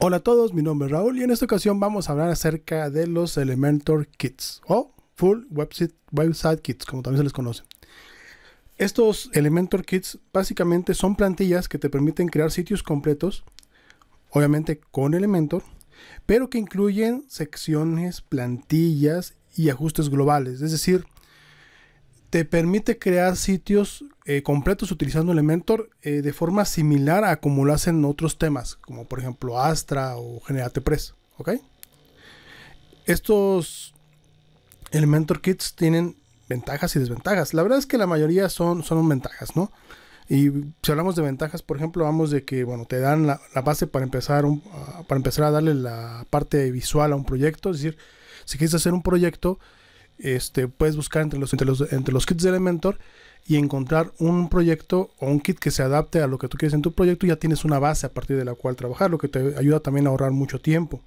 Hola a todos, mi nombre es Raúl y en esta ocasión vamos a hablar acerca de los Elementor Kits o Full Website, Kits, como también se les conoce. Estos Elementor Kits básicamente son plantillas que te permiten crear sitios completos, obviamente con Elementor, pero que incluyen secciones, plantillas y ajustes globales. Es decir, te permite crear sitios eh, completos utilizando Elementor eh, de forma similar a como lo hacen otros temas, como por ejemplo Astra o Generate Press. ¿ok? Estos Elementor Kits tienen ventajas y desventajas. La verdad es que la mayoría son, son ventajas, ¿no? Y si hablamos de ventajas, por ejemplo, vamos de que, bueno, te dan la, base para empezar, ah, para empezar a darle la parte visual a un proyecto. Es decir, si quieres hacer un proyecto, este, puedes buscar entre los, entre los, kits de Elementor y encontrar un proyecto o un kit que se adapte a lo que tú quieres en tu proyecto y ya tienes una base a partir de la cual trabajar, lo que te ayuda también a ahorrar mucho tiempo.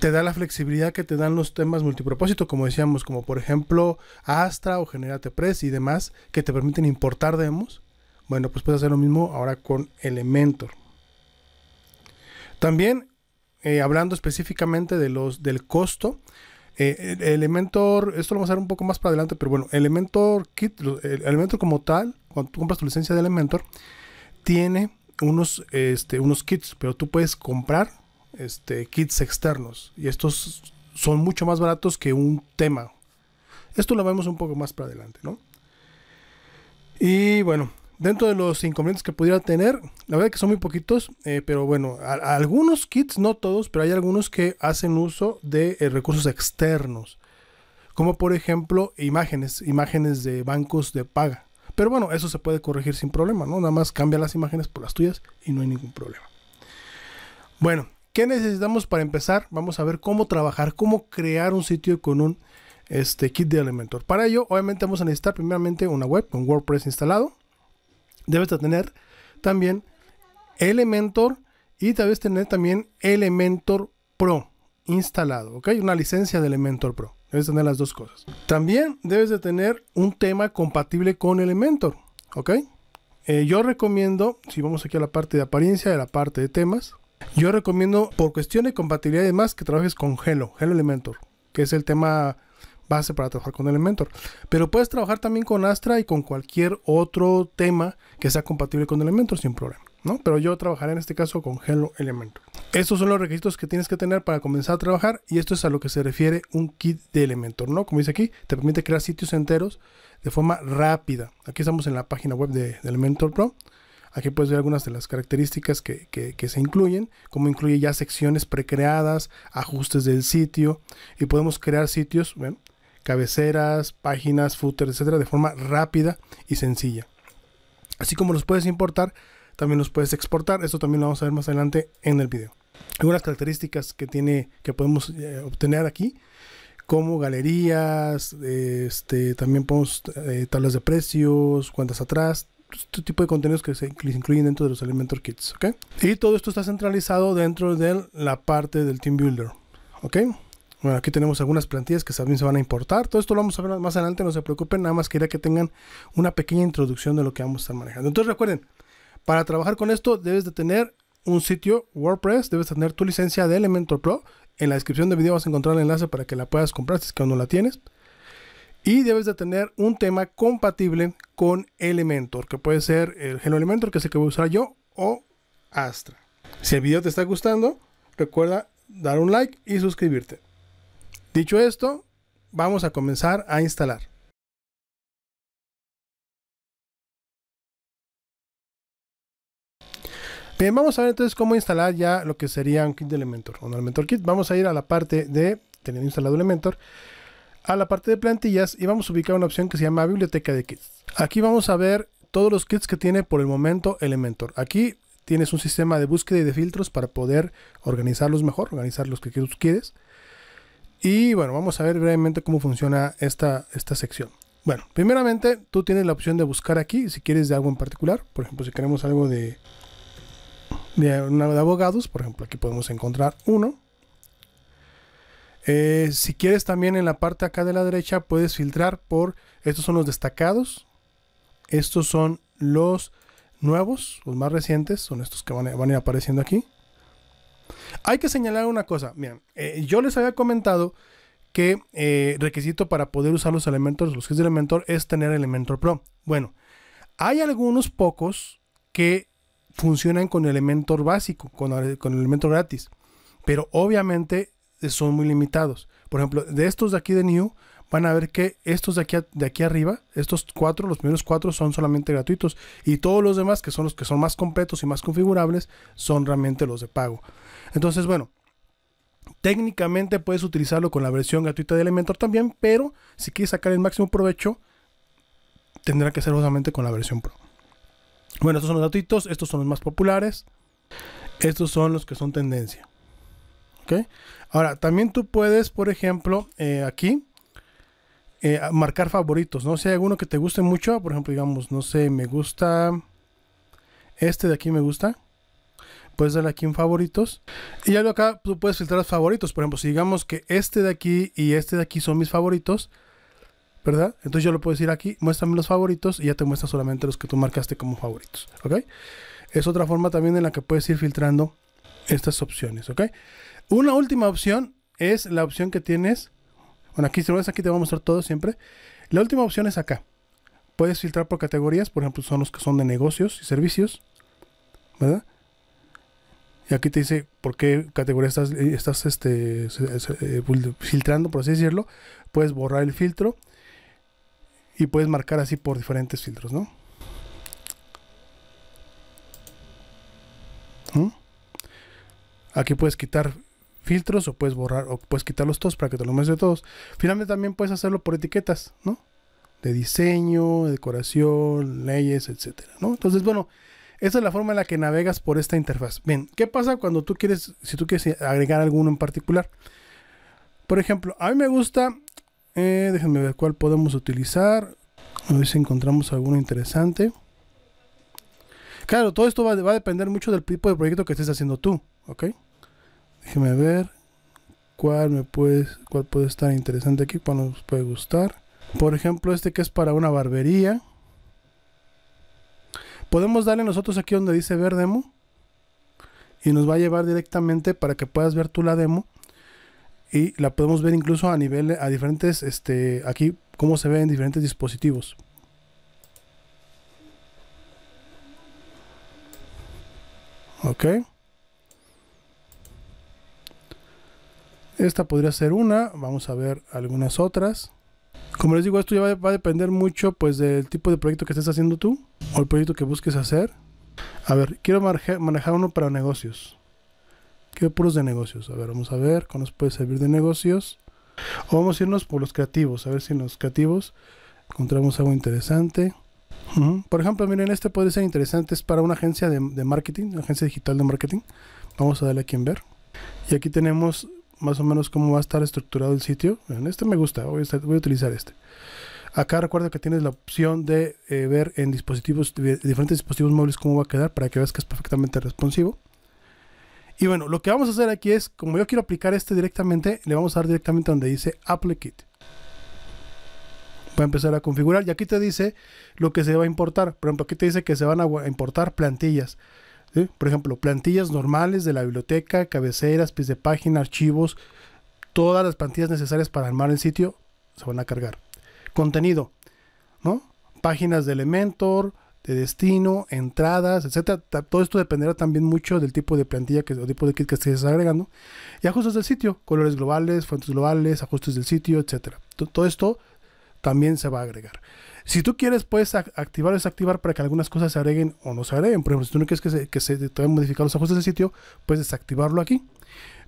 Te da la flexibilidad que te dan los temas multipropósito, como decíamos, como por ejemplo Astra o Generate Press y demás, que te permiten importar demos. Bueno, pues puedes hacer lo mismo ahora con Elementor. También, eh, hablando específicamente de los, del costo, eh, Elementor, esto lo vamos a ver un poco más para adelante, pero bueno, Elementor Kit, Elementor como tal, cuando tú compras tu licencia de Elementor, tiene unos, este, unos kits, pero tú puedes comprar este, kits externos y estos son mucho más baratos que un tema. Esto lo vemos un poco más para adelante, ¿no? Y bueno, dentro de los inconvenientes que pudiera tener, la verdad que son muy poquitos, eh, pero bueno, algunos kits, no todos, pero hay algunos que hacen uso de eh, recursos externos, como por ejemplo imágenes, imágenes de bancos de paga. Pero bueno, eso se puede corregir sin problema, ¿no? Nada más cambia las imágenes por las tuyas y no hay ningún problema. Bueno, ¿qué necesitamos para empezar? Vamos a ver cómo trabajar, cómo crear un sitio con un este, kit de Elementor. Para ello, obviamente vamos a necesitar primeramente una web con WordPress instalado debes de tener también Elementor y debes tener también Elementor Pro instalado, ¿ok? Una licencia de Elementor Pro. Debes tener las dos cosas. También debes de tener un tema compatible con Elementor, ¿ok? Eh, yo recomiendo, si vamos aquí a la parte de apariencia, a la parte de temas, yo recomiendo por cuestión de compatibilidad y demás que trabajes con Hello, Hello Elementor, que es el tema base para trabajar con Elementor. Pero puedes trabajar también con Astra y con cualquier otro tema que sea compatible con Elementor sin problema. ¿no? Pero yo trabajaré en este caso con Hello Elementor. Estos son los requisitos que tienes que tener para comenzar a trabajar y esto es a lo que se refiere un kit de Elementor, ¿no? Como dice aquí, te permite crear sitios enteros de forma rápida. Aquí estamos en la página web de, Elementor Pro. Aquí puedes ver algunas de las características que, se incluyen, como incluye ya secciones precreadas, ajustes del sitio y podemos crear sitios, bueno, cabeceras, páginas, footer, etcétera, de forma rápida y sencilla. Así como los puedes importar, también los puedes exportar. Esto también lo vamos a ver más adelante en el video. Algunas características que tiene que podemos eh, obtener aquí, como galerías, este, también podemos eh, tablas de precios, cuentas atrás, este tipo de contenidos que se incluyen dentro de los Elementor Kits, ¿ok? Y todo esto está centralizado dentro de la parte del Team Builder, ¿ok? Bueno, aquí tenemos algunas plantillas que también se van a importar. Todo esto lo vamos a ver más adelante, no se preocupen. Nada más quería que tengan una pequeña introducción de lo que vamos a estar manejando. Entonces recuerden, para trabajar con esto debes de tener un sitio WordPress, debes tener tu licencia de Elementor Pro. En la descripción del video vas a encontrar el enlace para que la puedas comprar si es que aún no la tienes. Y debes de tener un tema compatible con Elementor, que puede ser el Geno Elementor, que es el que voy a usar yo, o Astra. Si el video te está gustando, recuerda dar un like y suscribirte. Dicho esto, vamos a comenzar a instalar. Bien, vamos a ver entonces cómo instalar ya lo que sería un kit de Elementor un Kit. Vamos a ir a la parte de, teniendo instalado Elementor, a la parte de plantillas y vamos a ubicar una opción que se llama Biblioteca de Kits. Aquí vamos a ver todos los kits que tiene por el momento Elementor. Aquí tienes un sistema de búsqueda y de filtros para poder organizarlos mejor, organizar los que quieras. quieres. Y bueno, vamos a ver brevemente cómo funciona esta, esta sección. Bueno, primeramente tú tienes la opción de buscar aquí si quieres de algo en particular. Por ejemplo, si queremos algo de, de, abogados, por ejemplo, aquí podemos encontrar uno. Eh, si quieres también en la parte acá de la derecha puedes filtrar por, estos son los destacados, estos son los nuevos, los más recientes, son estos que van, van a ir apareciendo aquí. Hay que señalar una cosa. Miren, eh, yo les había comentado que eh, requisito para poder usar los elementos, los kits de Elementor, es tener Elementor Pro. Bueno, hay algunos pocos que funcionan con Elementor básico, con, con Elementor gratis, pero obviamente son muy limitados. Por ejemplo, de estos de aquí de New, van a ver que estos de aquí, de aquí arriba, estos cuatro, los primeros cuatro son solamente gratuitos y todos los demás que son los que son más completos y más configurables son realmente los de pago. Entonces, bueno, técnicamente puedes utilizarlo con la versión gratuita de Elementor también, pero si quieres sacar el máximo provecho, tendrá que ser solamente con la versión Pro. Bueno, estos son los gratuitos, estos son los más populares, estos son los que son tendencia. ¿Okay? Ahora, también tú puedes, por ejemplo, eh, aquí eh, marcar favoritos, ¿no? Si hay alguno que te guste mucho, por ejemplo, digamos, no sé, me gusta. Este de aquí me gusta. Puedes darle aquí en favoritos. Y ya lo acá tú puedes filtrar favoritos. Por ejemplo, si digamos que este de aquí y este de aquí son mis favoritos, ¿verdad? Entonces yo lo puedo decir aquí, muéstrame los favoritos y ya te muestra solamente los que tú marcaste como favoritos, ¿ok? Es otra forma también en la que puedes ir filtrando estas opciones, ¿ok? Una última opción es la opción que tienes bueno, aquí te va a mostrar todo siempre. La última opción es acá. Puedes filtrar por categorías, por ejemplo, son los que son de negocios y servicios, ¿verdad? Y aquí te dice por qué categoría estás, eh, este, eh, filtrando, por así decirlo. Puedes borrar el filtro y puedes marcar así por diferentes filtros, ¿no? ¿Mm? Aquí puedes quitar filtros o puedes borrar o puedes quitarlos todos para que te los muestre todos. Finalmente también puedes hacerlo por etiquetas, ¿no? De diseño, decoración, leyes, etcétera, ¿no? Entonces, bueno, esa es la forma en la que navegas por esta interfaz. Bien, ¿qué pasa cuando tú quieres, si tú quieres agregar alguno en particular? Por ejemplo, a mí me gusta, eh, déjenme ver cuál podemos utilizar, a ver si encontramos alguno interesante. Claro, todo esto va, va a depender mucho del tipo de proyecto que estés haciendo tú, ¿ok? Déjeme ver cuál me puede, cuál puede estar interesante aquí, cuál nos puede gustar. Por ejemplo, este que es para una barbería. Podemos darle nosotros aquí donde dice ver demo. Y nos va a llevar directamente para que puedas ver tú la demo. Y la podemos ver incluso a nivel, a diferentes, este, aquí cómo se ve en diferentes dispositivos. Ok. Esta podría ser una, vamos a ver algunas otras. Como les digo, esto ya va, a depender mucho pues del tipo de proyecto que estés haciendo tú o el proyecto que busques hacer. A ver, quiero manejar uno para negocios. Quiero puros de negocios. A ver, vamos a ver cómo nos puede servir de negocios. O vamos a irnos por los creativos, a ver si en los creativos encontramos algo interesante. Por ejemplo, miren, este puede ser interesante, es para una agencia de, de marketing, una agencia digital de marketing. Vamos a darle aquí en ver. Y aquí tenemos más o menos cómo va a estar estructurado el sitio. En este me gusta, voy a, utilizar este. Acá recuerda que tienes la opción de eh, ver en dispositivos, diferentes dispositivos móviles cómo va a quedar para que veas que es perfectamente responsivo. Y bueno, lo que vamos a hacer aquí es, como yo quiero aplicar este directamente, le vamos a dar directamente donde dice Apple Kit. Voy a empezar a configurar y aquí te dice lo que se va a importar. Por ejemplo, aquí te dice que se van a importar plantillas. Por ejemplo, plantillas normales de la biblioteca, cabeceras, pies de página, archivos, todas las plantillas necesarias para armar el sitio se van a cargar. Contenido, ¿no? Páginas de Elementor, de destino, entradas, etcétera. Todo esto dependerá también mucho del tipo de plantilla que, o tipo de kit que estés agregando. Y ajustes del sitio, colores globales, fuentes globales, ajustes del sitio, etcétera. Todo esto también se va a agregar. Si tú quieres, puedes activar o desactivar para que algunas cosas se agreguen o no se agreguen. Por ejemplo, si tú no quieres que se, que se te hayan los ajustes de sitio, puedes desactivarlo aquí.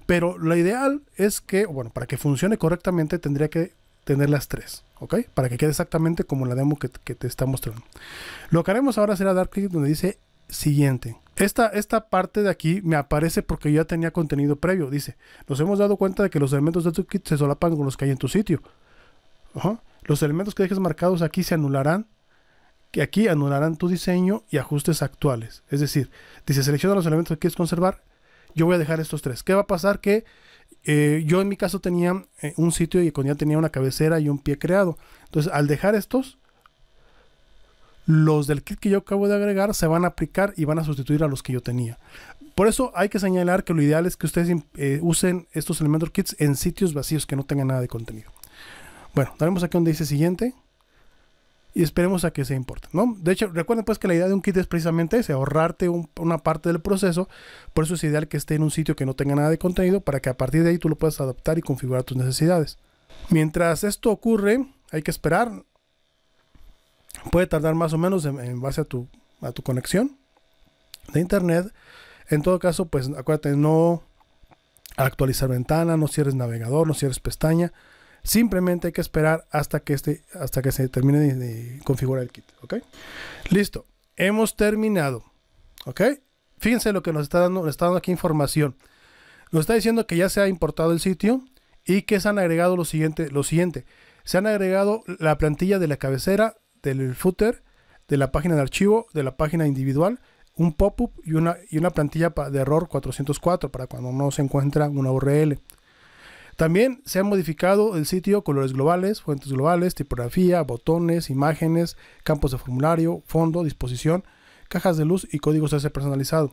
Pero lo ideal es que, bueno, para que funcione correctamente tendría que tener las tres, ¿ok? Para que quede exactamente como la demo que, te está mostrando. Lo que haremos ahora será dar clic donde dice siguiente. Esta, esta parte de aquí me aparece porque ya tenía contenido previo. Dice, nos hemos dado cuenta de que los elementos de tu kit se solapan con los que hay en tu sitio. Los elementos que dejes marcados aquí se anularán, que aquí anularán tu diseño y ajustes actuales. Es decir, dice, seleccionan los elementos que quieres conservar, yo voy a dejar estos tres. ¿Qué va a pasar? Que eh, yo en mi caso tenía eh, un sitio y con ya tenía una cabecera y un pie creado. Entonces, al dejar estos, los del kit que yo acabo de agregar se van a aplicar y van a sustituir a los que yo tenía. Por eso hay que señalar que lo ideal es que ustedes eh, usen estos elementos kits en sitios vacíos que no tengan nada de contenido. Bueno, daremos aquí donde dice siguiente y esperemos a que se importe, ¿no? De hecho, recuerden pues que la idea de un kit es precisamente ese, ahorrarte una parte del proceso, por eso es ideal que esté en un sitio que no tenga nada de contenido para que a partir de ahí tú lo puedas adaptar y configurar tus necesidades. Mientras esto ocurre, hay que esperar. Puede tardar más o menos en, base a tu, a tu conexión de internet. En todo caso, pues acuérdate, no actualizar ventana, no cierres navegador, no cierres pestaña. Simplemente hay que esperar hasta que, este, hasta que se termine de, configurar el kit. Listo. Hemos terminado. ¿Ok? Fíjense lo que nos está dando, nos está aquí información. Nos está diciendo que ya se ha importado el sitio y que se han agregado lo siguiente. Lo siguiente. Se han agregado la plantilla de la cabecera, del footer, de la página de archivo, de la página individual, un pop-up y una, y una plantilla de error 404 para cuando no se encuentra una URL. También se ha modificado el sitio, colores globales, fuentes globales, tipografía, botones, imágenes, campos de formulario, fondo, disposición, cajas de luz y códigos de acceso personalizado.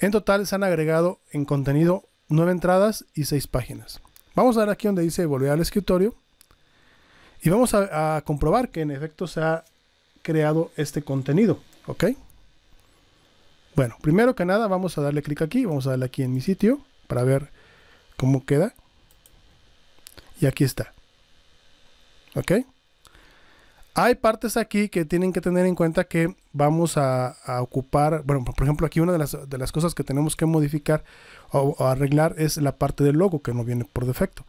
En total se han agregado en contenido nueve entradas y seis páginas. Vamos a ver aquí donde dice volver al escritorio y vamos a, a comprobar que en efecto se ha creado este contenido. ¿Ok? Bueno, primero que nada vamos a darle clic aquí, vamos a darle aquí en mi sitio para ver cómo queda. Y aquí está. ¿Ok? Hay partes aquí que tienen que tener en cuenta que vamos a, ocupar, bueno, por ejemplo, aquí una de las, cosas que tenemos que modificar o, arreglar es la parte del logo que no viene por defecto.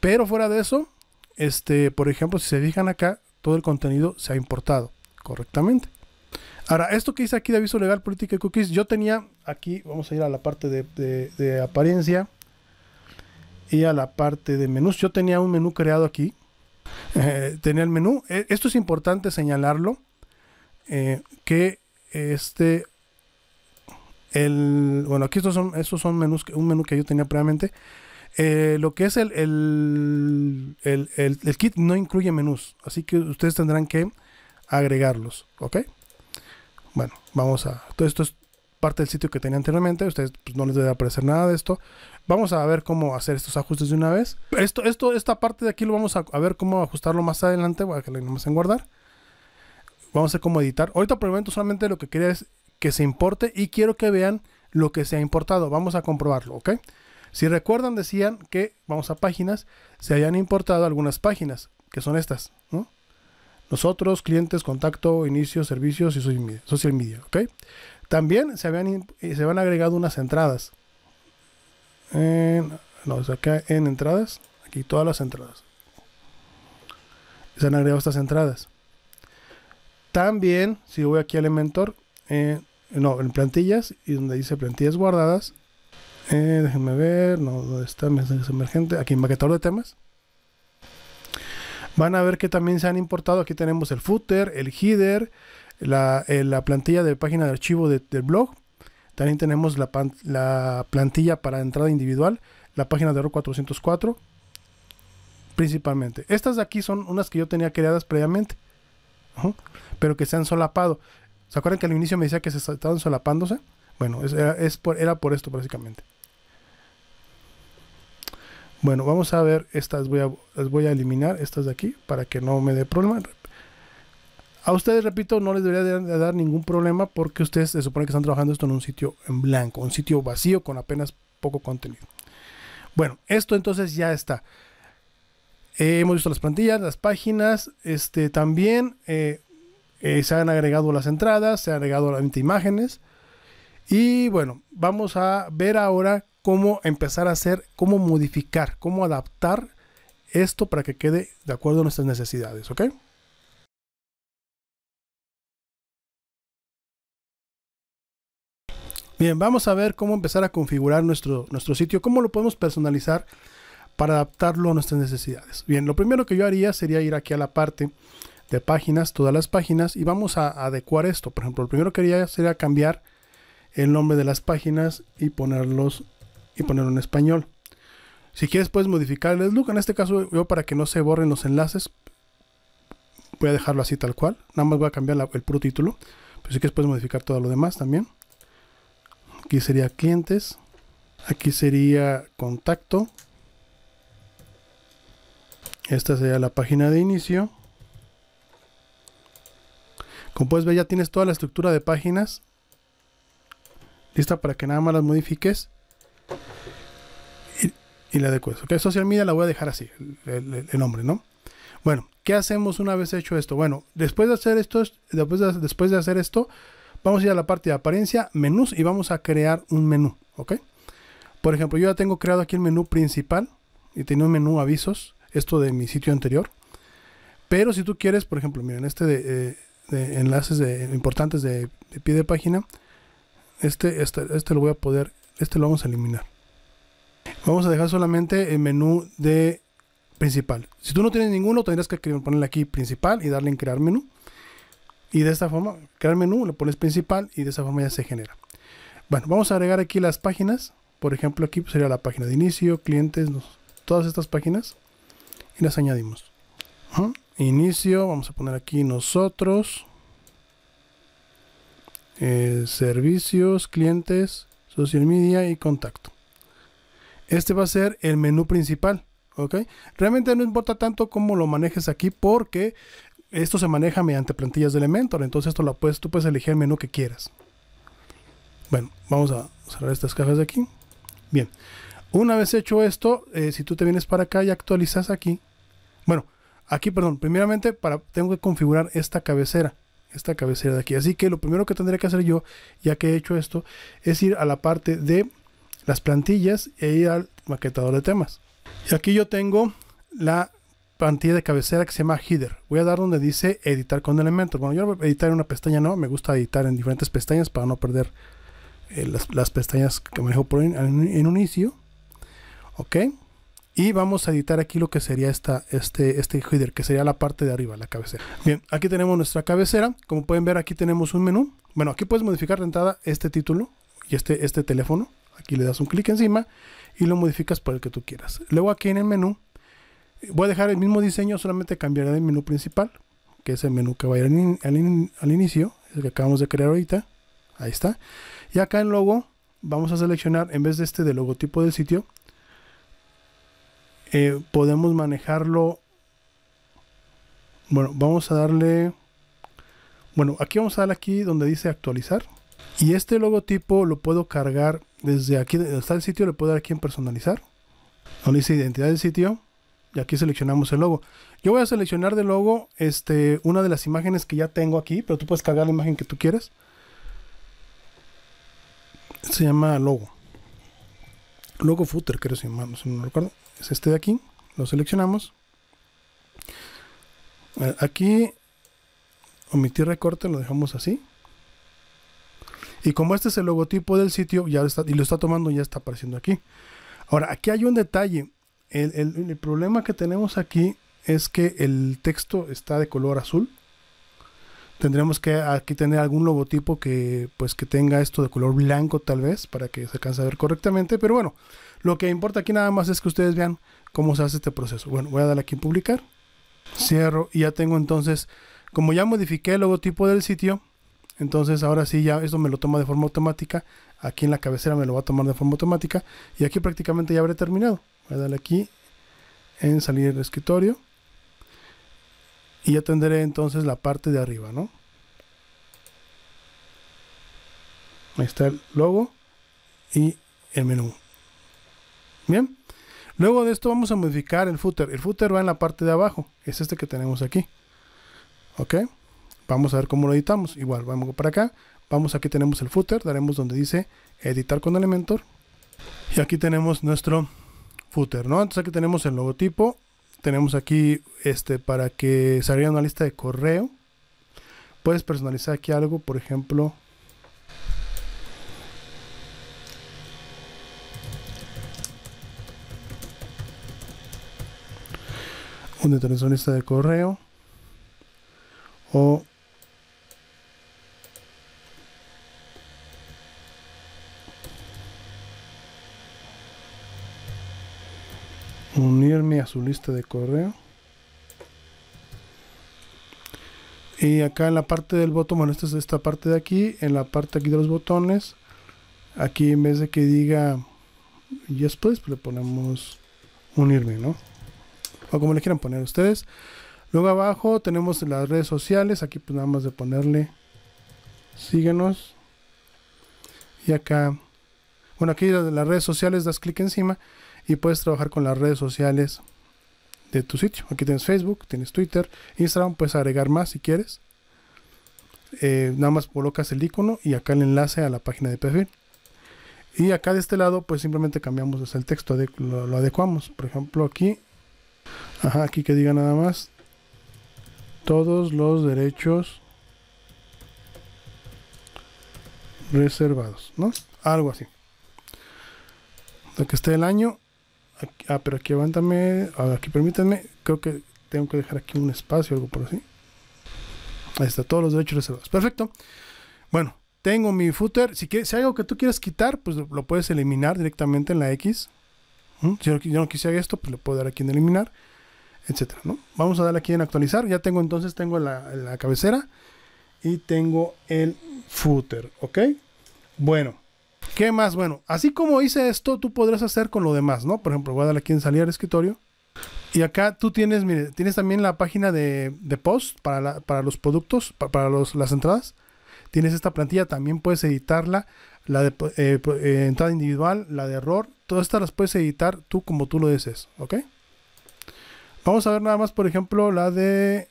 Pero fuera de eso, este, por ejemplo, si se fijan acá, todo el contenido se ha importado correctamente. Ahora, esto que hice aquí de aviso legal, política y cookies, yo tenía aquí, vamos a ir a la parte de apariencia, y a la parte de menús. Yo tenía un menú creado aquí. Eh, tenía el menú. E, esto es importante señalarlo. Eh, que este. El, bueno, aquí estos son, estos son menús, un menú que yo tenía previamente. Eh, lo que es el el, el, kit no incluye menús, así que ustedes tendrán que agregarlos, ¿ok? Bueno, vamos a... Todo esto es parte del sitio que tenía anteriormente. Ustedes pues, no les debe aparecer nada de esto. Vamos a ver cómo hacer estos ajustes de una vez. Esto, esto, esta parte de aquí lo vamos a, ver cómo ajustarlo más adelante. Voy a que le nomás en guardar. Vamos a ver cómo editar. Ahorita por el momento solamente lo que quería es que se importe y quiero que vean lo que se ha importado. Vamos a comprobarlo, ¿ok? Si recuerdan, decían que, vamos a páginas, se hayan importado algunas páginas, que son estas, Nosotros, clientes, contacto, inicio, servicios y social media, ¿ok? También se, habían, eh, se van agregado unas entradas. En, no, acá en entradas. Aquí todas las entradas. Se han agregado estas entradas. También, si voy aquí al Elementor, eh, no, en plantillas, y donde dice plantillas guardadas, eh, déjenme ver, no, ¿dónde está mensajes emergente? Aquí, en maquetador de temas. Van a ver que también se han importado, aquí tenemos el footer, el header, la, eh, la plantilla de página de archivo del blog. También tenemos la, plantilla para entrada individual, la página de error 404, principalmente. Estas de aquí son unas que yo tenía creadas previamente, pero que se han solapado. ¿Se acuerdan que al inicio me decía que se estaban solapándose? Bueno, es, era, por, esto básicamente. Bueno, vamos a ver estas, voy a, voy a eliminar, estas de aquí, para que no me dé problema. A ustedes, repito, no les debería dar ningún problema porque ustedes se supone que están trabajando esto en un sitio en blanco, un sitio vacío con apenas poco contenido. Bueno, esto entonces ya está. Eh, hemos visto las plantillas, las páginas, este, también eh, eh, se han agregado las entradas, se han agregado las imágenes. Y bueno, vamos a ver ahora cómo empezar a hacer, cómo modificar, cómo adaptar esto para que quede de acuerdo a nuestras necesidades, ¿ok? Bien, vamos a ver cómo empezar a configurar nuestro, nuestro sitio, cómo lo podemos personalizar para adaptarlo a nuestras necesidades. Bien, lo primero que yo haría sería ir aquí a la parte de páginas, todas las páginas, y vamos a adecuar esto. Por ejemplo, lo primero que haría sería cambiar el nombre de las páginas y ponerlos y ponerlo en español. Si quieres puedes modificar el look, en este caso yo para que no se borren los enlaces, voy a dejarlo así tal cual, nada más voy a cambiar el puro título, pero si quieres puedes modificar todo lo demás también. Aquí sería clientes. Aquí sería contacto. Esta sería la página de inicio. Como puedes ver ya tienes toda la estructura de páginas. Lista para que nada más las modifiques. Y, la adecues. Ok, social media la voy a dejar así. El, nombre, ¿no? Bueno, ¿qué hacemos una vez hecho esto? Bueno, después de hacer esto, después de hacer esto, Vamos a ir a la parte de apariencia, menús y vamos a crear un menú, ¿ok? Por ejemplo, yo ya tengo creado aquí el menú principal y tengo un menú avisos, esto de mi sitio anterior. Pero si tú quieres, por ejemplo, miren, este de, eh, enlaces importantes de, pie de página, este, este, este, lo voy a poder, este lo vamos a eliminar. Vamos a dejar solamente el menú de principal. Si tú no tienes ninguno, tendrías que ponerle aquí principal y darle en crear menú. Y de esta forma, crear menú, lo pones principal y de esa forma ya se genera. Bueno, vamos a agregar aquí las páginas. Por ejemplo, aquí sería la página de inicio, clientes, todas estas páginas. Y las añadimos. Inicio, vamos a poner aquí nosotros. Eh, servicios, clientes, social media y contacto. Este va a ser el menú principal. ¿ok? Realmente no importa tanto cómo lo manejes aquí porque esto se maneja mediante plantillas de Elementor, entonces esto lo puedes, tú puedes elegir el menú que quieras. Bueno, vamos a cerrar estas cajas de aquí. Bien, una vez hecho esto, eh, si tú te vienes para acá y actualizas aquí, bueno, aquí, perdón, primeramente para, tengo que configurar esta cabecera, esta cabecera de aquí. Así que lo primero que tendré que hacer yo, ya que he hecho esto, es ir a la parte de las plantillas e ir al maquetador de temas. Y aquí yo tengo la Pantilla de cabecera que se llama header. Voy a dar donde dice editar con elementos. Bueno, yo a editar en una pestaña, no. Me gusta editar en diferentes pestañas para no perder eh, las, pestañas que manejo por en, en, un inicio. Ok. Y vamos a editar aquí lo que sería esta, este, este header, que sería la parte de arriba, la cabecera. Bien, aquí tenemos nuestra cabecera. Como pueden ver, aquí tenemos un menú. Bueno, aquí puedes modificar de entrada este título y este, este teléfono. Aquí le das un clic encima y lo modificas por el que tú quieras. Luego aquí en el menú Voy a dejar el mismo diseño, solamente cambiaré el menú principal, que es el menú que va a ir al, inicio, el que acabamos de crear ahorita. Ahí está. Y acá en logo vamos a seleccionar, en vez de este de logotipo del sitio, eh, podemos manejarlo. Bueno, vamos a darle... Bueno, aquí vamos a darle aquí donde dice actualizar. Y este logotipo lo puedo cargar desde aquí, donde está el sitio, le puedo dar aquí en personalizar. Donde dice identidad del sitio y aquí seleccionamos el logo. Yo voy a seleccionar de logo este, una de las imágenes que ya tengo aquí, pero tú puedes cargar la imagen que tú quieres Se llama logo. Logo footer, creo si no, no recuerdo. Es este de aquí. Lo seleccionamos. Aquí omitir recorte, lo dejamos así. Y como este es el logotipo del sitio, ya está, y lo está tomando, ya está apareciendo aquí. Ahora, aquí hay un detalle el, problema que tenemos aquí es que el texto está de color azul. Tendremos que aquí tener algún logotipo que pues que tenga esto de color blanco tal vez para que se alcance a ver correctamente. Pero bueno, lo que importa aquí nada más es que ustedes vean cómo se hace este proceso. Bueno, voy a darle aquí en publicar. Cierro y ya tengo entonces, como ya modifiqué el logotipo del sitio, entonces ahora sí ya esto me lo toma de forma automática. Aquí en la cabecera me lo va a tomar de forma automática. Y aquí prácticamente ya habré terminado voy a darle aquí en salir del escritorio y ya tendré entonces la parte de arriba ¿no? ahí está el logo y el menú bien luego de esto vamos a modificar el footer el footer va en la parte de abajo es este que tenemos aquí ok vamos a ver cómo lo editamos igual vamos para acá vamos aquí tenemos el footer daremos donde dice editar con Elementor y aquí tenemos nuestro footer, ¿no? Entonces aquí tenemos el logotipo, tenemos aquí este para que salga una lista de correo. Puedes personalizar aquí algo, por ejemplo, donde una lista de correo o unirme a su lista de correo y acá en la parte del botón bueno esta es esta parte de aquí en la parte aquí de los botones aquí en vez de que diga yes please pues le ponemos unirme no o como le quieran poner ustedes luego abajo tenemos las redes sociales aquí pues nada más de ponerle síguenos y acá bueno aquí las redes sociales das clic encima y puedes trabajar con las redes sociales de tu sitio. Aquí tienes Facebook, tienes Twitter, Instagram, puedes agregar más si quieres. Eh, nada más colocas el icono y acá el enlace a la página de perfil. Y acá de este lado, pues simplemente cambiamos el texto, lo, adecuamos. Por ejemplo, aquí, ajá, aquí que diga nada más todos los derechos reservados, ¿no? Algo así. Lo que esté el año ah, pero aquí levántame. Aquí permítanme. Creo que tengo que dejar aquí un espacio, algo por así. Ahí está, todos los derechos reservados. Perfecto. Bueno, tengo mi footer. Si, si hay algo que tú quieras quitar, pues lo, puedes eliminar directamente en la X. ¿Mm? Si yo, no quisiera esto, pues lo puedo dar aquí en eliminar, etcétera. ¿no? Vamos a darle aquí en actualizar. Ya tengo entonces, tengo la, la cabecera y tengo el footer. ¿Ok? Bueno. ¿Qué más? Bueno, así como hice esto, tú podrás hacer con lo demás, ¿no? Por ejemplo, voy a darle aquí en salir al escritorio. Y acá tú tienes, mire, tienes también la página de, post para, los productos, para, las entradas. Tienes esta plantilla, también puedes editarla, la de eh, eh, entrada individual, la de error, todas estas las puedes editar tú como tú lo desees, ¿ok? Vamos a ver nada más, por ejemplo, la de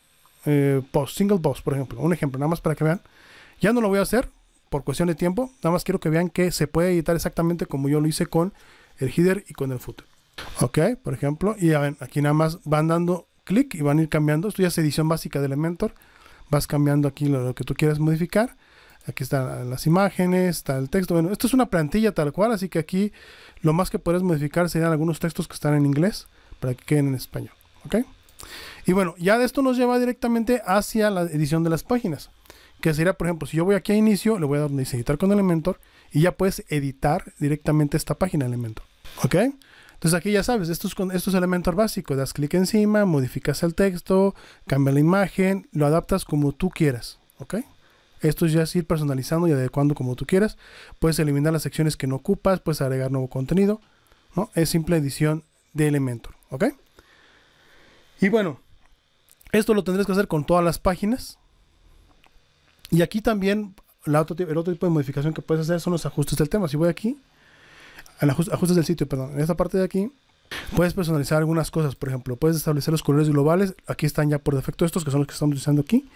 eh, post, single post, por ejemplo, un ejemplo, nada más para que vean. Ya no lo voy a hacer, por cuestión de tiempo. Nada más quiero que vean que se puede editar exactamente como yo lo hice con el header y con el footer. Ok, por ejemplo, y ya ven, aquí nada más van dando clic y van a ir cambiando. Esto ya es edición básica de Elementor. Vas cambiando aquí lo, que tú quieras modificar. Aquí están las imágenes, está el texto. Bueno, esto es una plantilla tal cual, así que aquí lo más que puedes modificar serían algunos textos que están en inglés para que queden en español. ¿Ok? Y bueno, ya de esto nos lleva directamente hacia la edición de las páginas que sería, por ejemplo, si yo voy aquí a inicio, le voy a dar donde dice editar con Elementor y ya puedes editar directamente esta página de Elementor. ¿Ok? Entonces aquí ya sabes, esto es, Elementor básico, das clic encima, modificas el texto, cambia la imagen, lo adaptas como tú quieras. ¿Ok? Esto ya es ir personalizando y adecuando como tú quieras. Puedes eliminar las secciones que no ocupas, puedes agregar nuevo contenido. ¿no? Es simple edición de Elementor. ¿Ok? Y bueno, esto lo tendrás que hacer con todas las páginas. Y aquí también, el otro tipo de modificación que puedes hacer son los ajustes del tema. Si voy aquí, a los ajustes del sitio, perdón, en esta parte de aquí, puedes personalizar algunas cosas. Por ejemplo, puedes establecer los colores globales. Aquí están ya por defecto estos, que son los que estamos utilizando aquí.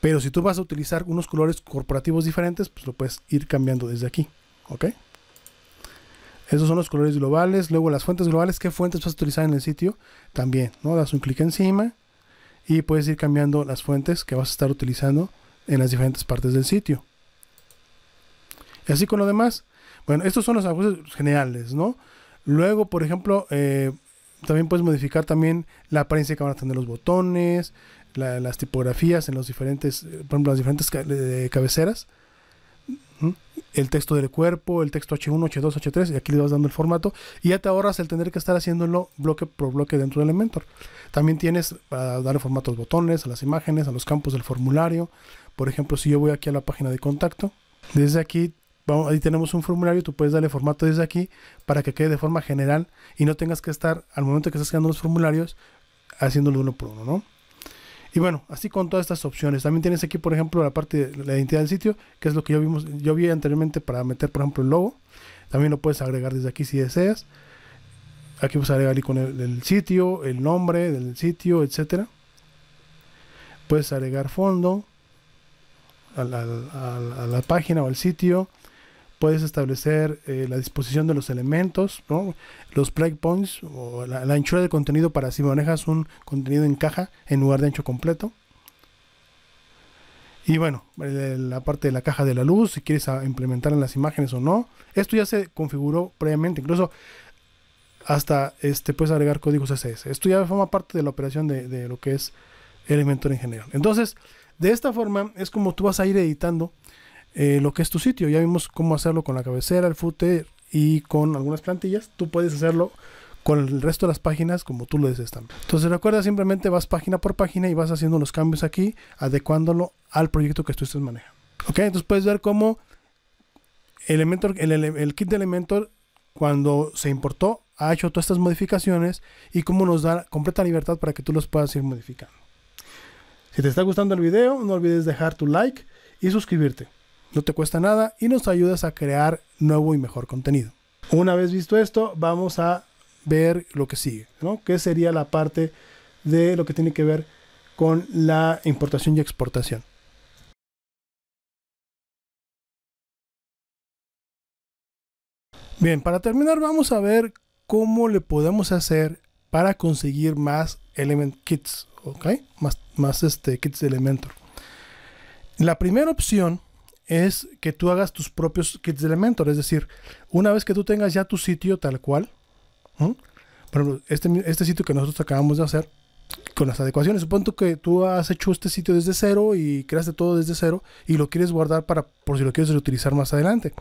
Pero si tú vas a utilizar unos colores corporativos diferentes, pues lo puedes ir cambiando desde aquí. ¿Ok? Esos son los colores globales. Luego las fuentes globales, ¿qué fuentes vas a utilizar en el sitio? También, ¿no? Das un clic encima y puedes ir cambiando las fuentes que vas a estar utilizando en las diferentes partes del sitio. Y así con lo demás. Bueno, estos son los ajustes generales, ¿no? Luego, por ejemplo, eh, también puedes modificar también la apariencia que van a tener los botones, las tipografías en los diferentes, eh, por ejemplo, las diferentes cabeceras, el texto del cuerpo, el texto H1, H2, H3, y aquí le vas dando el formato, y ya te ahorras el tener que estar haciéndolo bloque por bloque dentro de Elementor. También tienes para darle formato a los botones, a las imágenes, a los campos del formulario, por ejemplo, si yo voy aquí a la página de contacto, desde aquí vamos, ahí tenemos un formulario, tú puedes darle formato desde aquí para que quede de forma general y no tengas que estar al momento que estás creando los formularios haciéndolo uno por uno, ¿no? Y bueno, así con todas estas opciones. También tienes aquí, por ejemplo, la parte de la identidad del sitio, que es lo que yo, vimos, yo vi anteriormente para meter, por ejemplo, el logo. También lo puedes agregar desde aquí si deseas. Aquí puedes agregar el, con del sitio, el nombre del sitio, etcétera. Puedes agregar fondo, a la, página o al sitio. Puedes establecer eh, la disposición de los elementos, los breakpoints o la, anchura de contenido para si manejas un contenido en caja en lugar de ancho completo. Y bueno, la parte de la caja de la luz, si quieres ah, implementar en las imágenes o no. Esto ya se configuró previamente, incluso hasta este, puedes agregar códigos CSS. Esto ya forma parte de la operación de, de lo que es Elementor en general. Entonces, de esta forma es como tú vas a ir editando eh, lo que es tu sitio. Ya vimos cómo hacerlo con la cabecera, el footer y con algunas plantillas. Tú puedes hacerlo con el resto de las páginas como tú lo desees también. Entonces recuerda, simplemente vas página por página y vas haciendo los cambios aquí, adecuándolo al proyecto que tú estés manejando. Ok, entonces puedes ver cómo el, el kit de Elementor cuando se importó ha hecho todas estas modificaciones y cómo nos da completa libertad para que tú los puedas ir modificando. Si te está gustando el video, no olvides dejar tu like y suscribirte. No te cuesta nada y nos ayudas a crear nuevo y mejor contenido. Una vez visto esto, vamos a ver lo que sigue, ¿no? Que sería la parte de lo que tiene que ver con la importación y exportación. Bien, para terminar vamos a ver cómo le podemos hacer para conseguir más element kits, ¿ok? Más, más este, kits de Elementor. La primera opción es que tú hagas tus propios kits de Elementor, es decir, una vez que tú tengas ya tu sitio tal cual, por pero este, este sitio que nosotros acabamos de hacer, con las adecuaciones. Supongo que tú has hecho este sitio desde cero y creaste todo desde cero y lo quieres guardar para por si lo quieres reutilizar más adelante.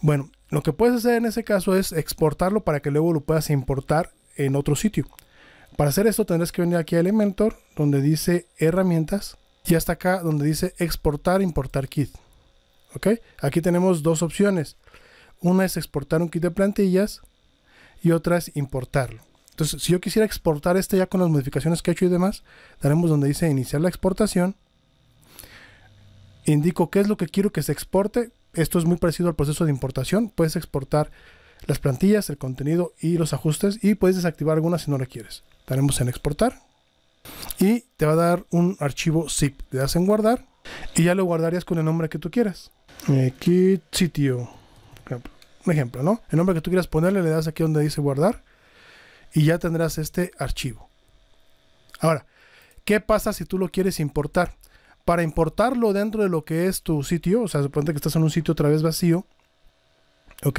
Bueno, lo que puedes hacer en ese caso es exportarlo para que luego lo puedas importar en otro sitio. Para hacer esto tendrás que venir aquí a Elementor, donde dice herramientas, y hasta acá donde dice exportar, importar kit. ¿Ok? Aquí tenemos dos opciones. Una es exportar un kit de plantillas y otra es importarlo. Entonces, si yo quisiera exportar este ya con las modificaciones que he hecho y demás, daremos donde dice iniciar la exportación. Indico qué es lo que quiero que se exporte. Esto es muy parecido al proceso de importación. Puedes exportar las plantillas, el contenido y los ajustes y puedes desactivar algunas si no quieres Daremos en exportar y te va a dar un archivo zip. Le das en guardar y ya lo guardarías con el nombre que tú quieras. kit eh, sitio. Un ejemplo, ¿no? El nombre que tú quieras ponerle le das aquí donde dice guardar y ya tendrás este archivo. Ahora, ¿qué pasa si tú lo quieres importar? Para importarlo dentro de lo que es tu sitio, o sea, suponte que estás en un sitio otra vez vacío, ¿ok?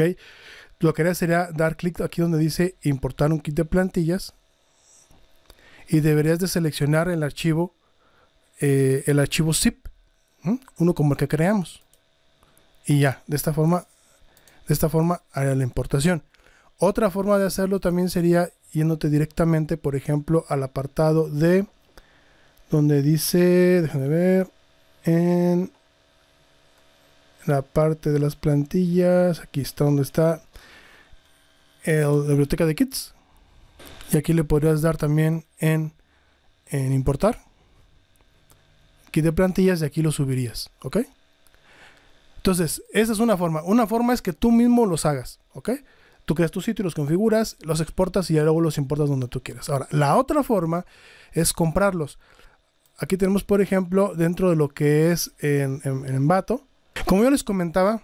Lo que harías sería dar clic aquí donde dice importar un kit de plantillas y deberías de seleccionar el archivo eh, el archivo zip uno como el que creamos y ya de esta forma de esta forma haría la importación otra forma de hacerlo también sería yéndote directamente por ejemplo al apartado de donde dice déjame ver en la parte de las plantillas aquí está donde está el, la biblioteca de kits. Y aquí le podrías dar también en, en importar. Kit de plantillas y aquí lo subirías. ¿Ok? Entonces, esa es una forma. Una forma es que tú mismo los hagas. ¿Ok? Tú creas tu sitio los configuras, los exportas y luego los importas donde tú quieras. Ahora, la otra forma es comprarlos. Aquí tenemos, por ejemplo, dentro de lo que es en, en, Como yo les comentaba,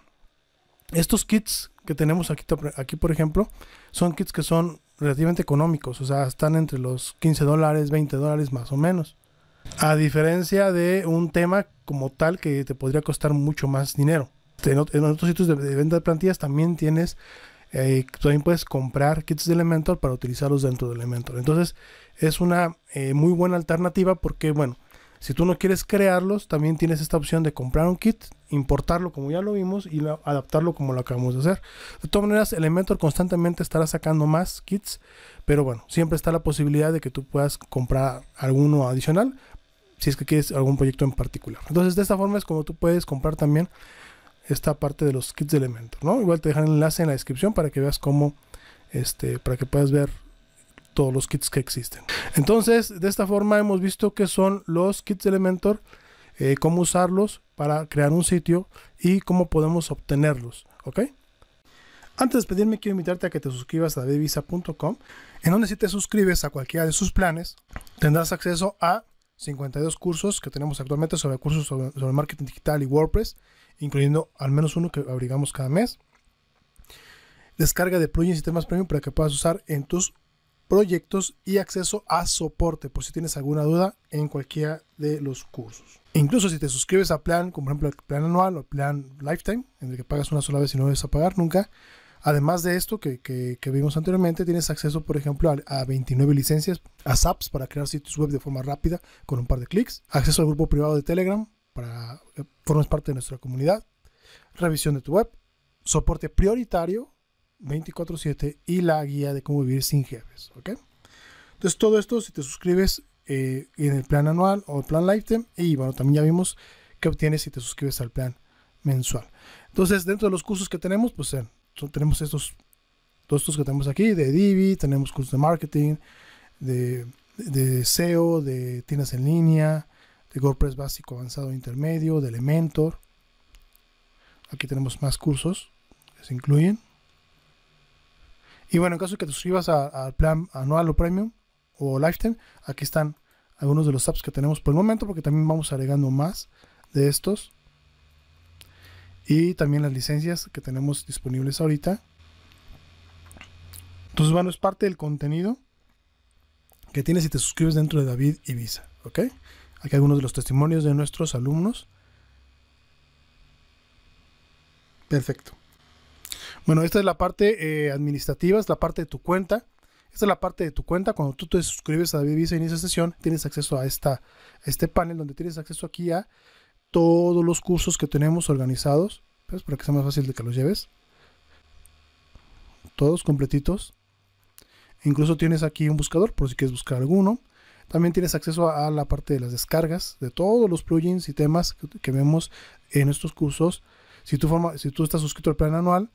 estos kits que tenemos aquí, aquí, por ejemplo, son kits que son relativamente económicos, o sea, están entre los 15 dólares, 20 dólares más o menos. A diferencia de un tema como tal que te podría costar mucho más dinero. En otros sitios de, venta de plantillas también tienes eh, también puedes comprar kits de Elementor para utilizarlos dentro de Elementor. Entonces es una eh, muy buena alternativa porque, bueno, si tú no quieres crearlos, también tienes esta opción de comprar un kit, importarlo como ya lo vimos y adaptarlo como lo acabamos de hacer. De todas maneras, Elementor constantemente estará sacando más kits, pero bueno, siempre está la posibilidad de que tú puedas comprar alguno adicional si es que quieres algún proyecto en particular. Entonces, de esta forma es como tú puedes comprar también esta parte de los kits de Elementor, ¿no? Igual te dejan el enlace en la descripción para que veas cómo este para que puedas ver todos los kits que existen. Entonces, de esta forma hemos visto que son los kits de Elementor eh, cómo usarlos para crear un sitio y cómo podemos obtenerlos. ¿Ok? Antes de despedirme, quiero invitarte a que te suscribas a devisa.com. en donde si te suscribes a cualquiera de sus planes, tendrás acceso a 52 cursos que tenemos actualmente sobre cursos sobre, sobre marketing digital y WordPress, incluyendo al menos uno que abrigamos cada mes. Descarga de plugins y temas premium para que puedas usar en tus proyectos y acceso a soporte por si tienes alguna duda en cualquiera de los cursos. Incluso si te suscribes a plan, como por ejemplo el plan anual o el plan lifetime, en el que pagas una sola vez y no debes a pagar nunca, Además de esto que, vimos anteriormente, tienes acceso, por ejemplo, a, 29 licencias, a SAPs para crear sitios web de forma rápida con un par de clics, acceso al grupo privado de Telegram para que eh, parte de nuestra comunidad, revisión de tu web, soporte prioritario 24/7 y la guía de cómo vivir sin jefes. ¿ok? Entonces todo esto, si te suscribes eh, en el plan anual o el plan lifetime, y bueno, también ya vimos que obtienes si te suscribes al plan mensual. Entonces dentro de los cursos que tenemos, pues eh, tenemos estos, todos estos que tenemos aquí, de Divi, tenemos cursos de marketing, de, de SEO, de tiendas en línea, de WordPress básico, avanzado, intermedio, de Elementor. Aquí tenemos más cursos que se incluyen. Y bueno, en caso de que te suscribas al plan anual o premium o lifetime, aquí están algunos de los apps que tenemos por el momento, porque también vamos agregando más de estos. Y también las licencias que tenemos disponibles ahorita. Entonces, bueno, es parte del contenido que tienes si te suscribes dentro de David y Visa. ¿Ok? Aquí algunos de los testimonios de nuestros alumnos. Perfecto. Bueno, esta es la parte eh, administrativa, es la parte de tu cuenta. Esta es la parte de tu cuenta. Cuando tú te suscribes a Visa y Inicia Sesión, tienes acceso a, esta, este panel donde tienes acceso aquí a todos los cursos que tenemos organizados. Pues, para que sea más fácil de que los lleves. Todos completitos. Incluso tienes aquí un buscador por si quieres buscar alguno. También tienes acceso a, la parte de las descargas de todos los plugins y temas que, vemos en estos cursos. Si tú, forma, si tú estás suscrito al plan anual,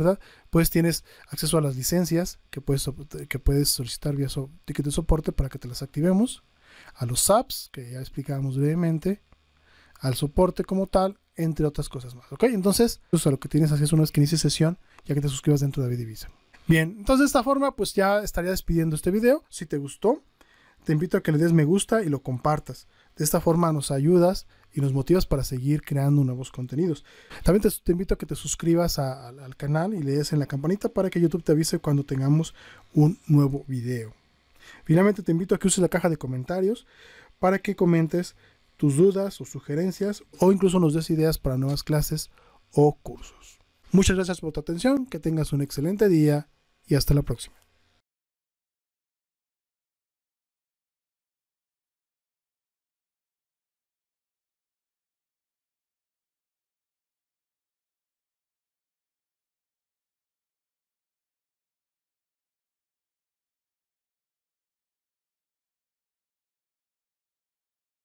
¿verdad? Pues tienes acceso a las licencias que puedes, que puedes solicitar vía ticket de soporte para que te las activemos, a los apps, que ya explicábamos brevemente, al soporte como tal, entre otras cosas más. ¿Ok? Entonces, eso es pues lo que tienes así es una vez que inicies sesión, ya que te suscribas dentro de divisa Bien, entonces de esta forma pues ya estaría despidiendo este video. Si te gustó, te invito a que le des me gusta y lo compartas. De esta forma nos ayudas y nos motivas para seguir creando nuevos contenidos. También te, invito a que te suscribas al canal y le des en la campanita para que YouTube te avise cuando tengamos un nuevo video. Finalmente te invito a que uses la caja de comentarios para que comentes tus dudas o sugerencias o incluso nos des ideas para nuevas clases o cursos. Muchas gracias por tu atención, que tengas un excelente día y hasta la próxima.